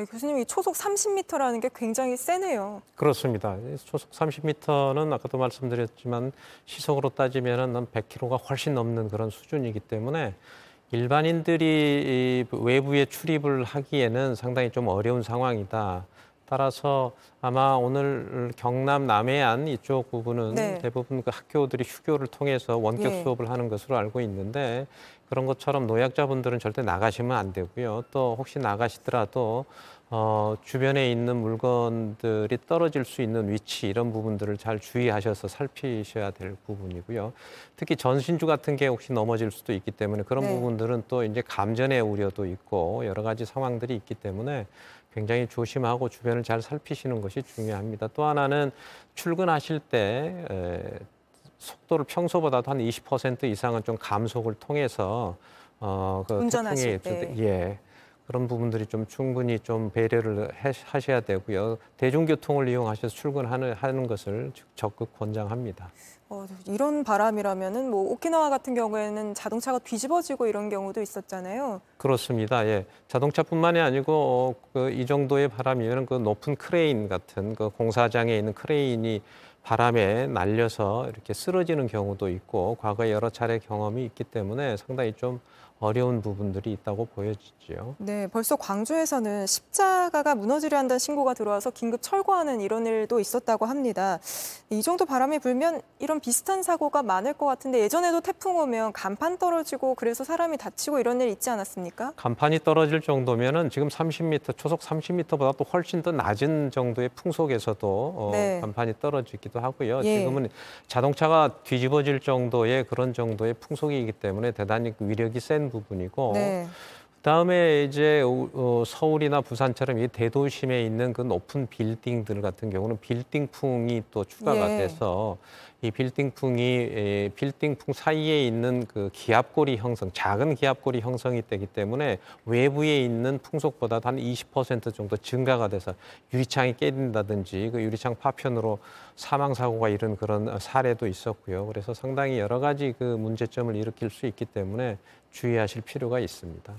네, 교수님 이 초속 30m라는 게 굉장히 세네요. 그렇습니다. 초속 30m는 아까도 말씀드렸지만 시속으로 따지면 은 100km가 훨씬 넘는 그런 수준이기 때문에 일반인들이 외부에 출입을 하기에는 상당히 좀 어려운 상황이다. 따라서 아마 오늘 경남 남해안 이쪽 부분은 네. 대부분 그 학교들이 휴교를 통해서 원격 예. 수업을 하는 것으로 알고 있는데 그런 것처럼 노약자분들은 절대 나가시면 안 되고요. 또 혹시 나가시더라도 어, 주변에 있는 물건들이 떨어질 수 있는 위치 이런 부분들을 잘 주의하셔서 살피셔야 될 부분이고요. 특히 전신주 같은 게 혹시 넘어질 수도 있기 때문에 그런 네. 부분들은 또 이제 감전의 우려도 있고 여러 가지 상황들이 있기 때문에 굉장히 조심하고 주변을 잘 살피시는 것이 중요합니다. 또 하나는 출근하실 때 에, 속도를 평소보다도 한 20% 이상은 좀 감속을 통해서 어, 그 운전하실 통해, 때 예. 그런 부분들이 좀 충분히 좀 배려를 하셔야 되고요. 대중교통을 이용하셔서 출근하는 하는 것을 적극 권장합니다. 어, 이런 바람이라면은 뭐 오키나와 같은 경우에는 자동차가 뒤집어지고 이런 경우도 있었잖아요. 그렇습니다. 예, 자동차뿐만이 아니고 어, 그, 이 정도의 바람이면 그 높은 크레인 같은 그 공사장에 있는 크레인이 바람에 날려서 이렇게 쓰러지는 경우도 있고 과거에 여러 차례 경험이 있기 때문에 상당히 좀 어려운 부분들이 있다고 보여지지요. 네, 벌써 광주에서는 십자가가 무너지려 한다는 신고가 들어와서 긴급 철거하는 이런 일도 있었다고 합니다. 이 정도 바람이 불면 이런 비슷한 사고가 많을 것 같은데 예전에도 태풍 오면 간판 떨어지고 그래서 사람이 다치고 이런 일 있지 않았습니까? 간판이 떨어질 정도면은 지금 30m 초속 30m보다 또 훨씬 더 낮은 정도의 풍속에서도 어, 네. 어, 간판이 떨어지기도 하고요. 예. 지금은 자동차가 뒤집어질 정도의 그런 정도의 풍속이기 때문에 대단히 그 위력이 센 부분이고. 네. 다음에 이제 어, 서울이나 부산처럼 이 대도심에 있는 그 높은 빌딩들 같은 경우는 빌딩풍이 또 추가가 예. 돼서 이 빌딩풍이 예, 빌딩풍 사이에 있는 그 기압골이 형성, 작은 기압골이 형성이 되기 때문에 외부에 있는 풍속보다 한20% 정도 증가가 돼서 유리창이 깨진다든지 그 유리창 파편으로 사망 사고가 이런 그런 사례도 있었고요. 그래서 상당히 여러 가지 그 문제점을 일으킬 수 있기 때문에 주의하실 필요가 있습니다.